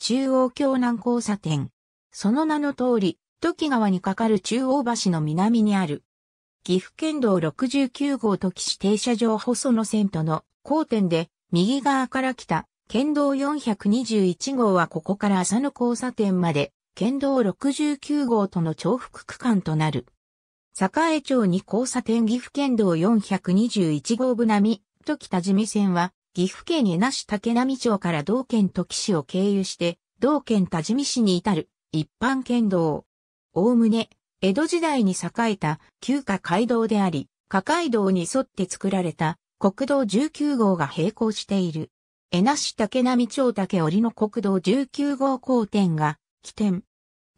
中央京南交差点。その名の通り、土川に架かる中央橋の南にある。岐阜県道69号土岐市停車場細野線との交点で、右側から来た県道421号はここから浅野交差点まで、県道69号との重複区間となる。栄町に交差点岐阜県道421号部並み、と北地味線は、岐阜県江那市竹並町から道県土岐市を経由して、道県多治見市に至る一般県道。おおむね、江戸時代に栄えた旧下街道であり、下街道に沿って作られた国道19号が並行している。江那市竹並町竹折の国道19号交点が起点。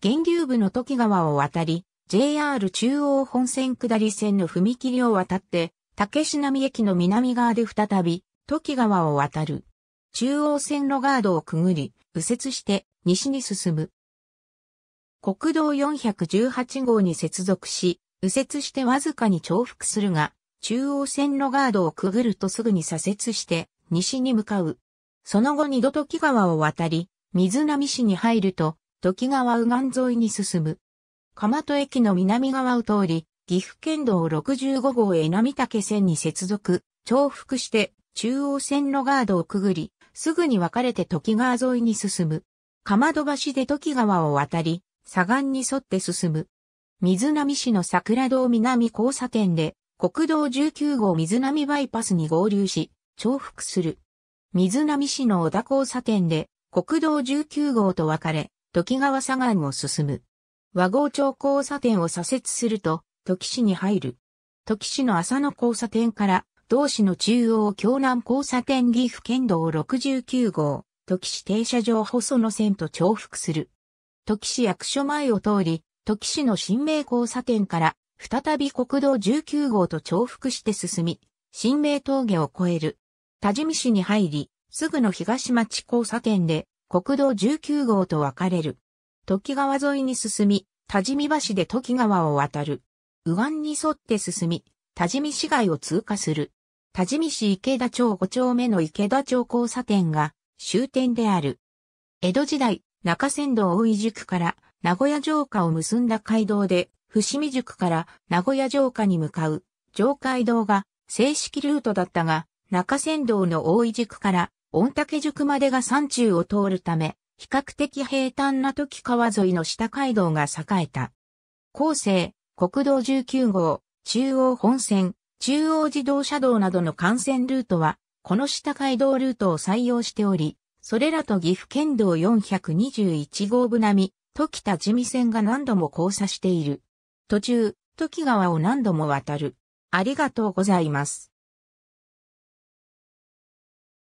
源流部の時川を渡り、JR 中央本線下り線の踏切を渡って、竹市並駅の南側で再び、時川を渡る。中央線路ガードをくぐり、右折して西に進む。国道418号に接続し、右折してわずかに重複するが、中央線路ガードをくぐるとすぐに左折して西に向かう。その後二度時川を渡り、水波市に入ると、時川右岸沿いに進む。蒲戸駅の南側を通り、岐阜県道65号へ並竹線に接続、重複して中央線のガードをくぐり、すぐに分かれて時川沿いに進む。かまど橋で時川を渡り、左岸に沿って進む。水波市の桜堂南交差点で、国道19号水波バイパスに合流し、重複する。水波市の小田交差点で、国道19号と分かれ、時川左岸を進む。和合町交差点を左折すると、時市に入る。時市の浅野交差点から同市の中央京南交差点岐阜県道69号、時市停車場細野線と重複する。時市役所前を通り、時市の新名交差点から再び国道19号と重複して進み、新名峠を越える。多治見市に入り、すぐの東町交差点で国道19号と分かれる。時川沿いに進み、多治見橋で時川を渡る。右岸に沿って進み、多治見市街を通過する。多治見市池田町5丁目の池田町交差点が終点である。江戸時代、中山道大井宿から名古屋城下を結んだ街道で、伏見宿から名古屋城下に向かう城街道が正式ルートだったが、中山道の大井宿から御嶽宿までが山中を通るため、比較的平坦な時川沿いの下街道が栄えた。後世、国道19号、中央本線、中央自動車道などの幹線ルートは、この下街道ルートを採用しており、それらと岐阜県道421号部並み、時田地味線が何度も交差している。途中、時川を何度も渡る。ありがとうございます。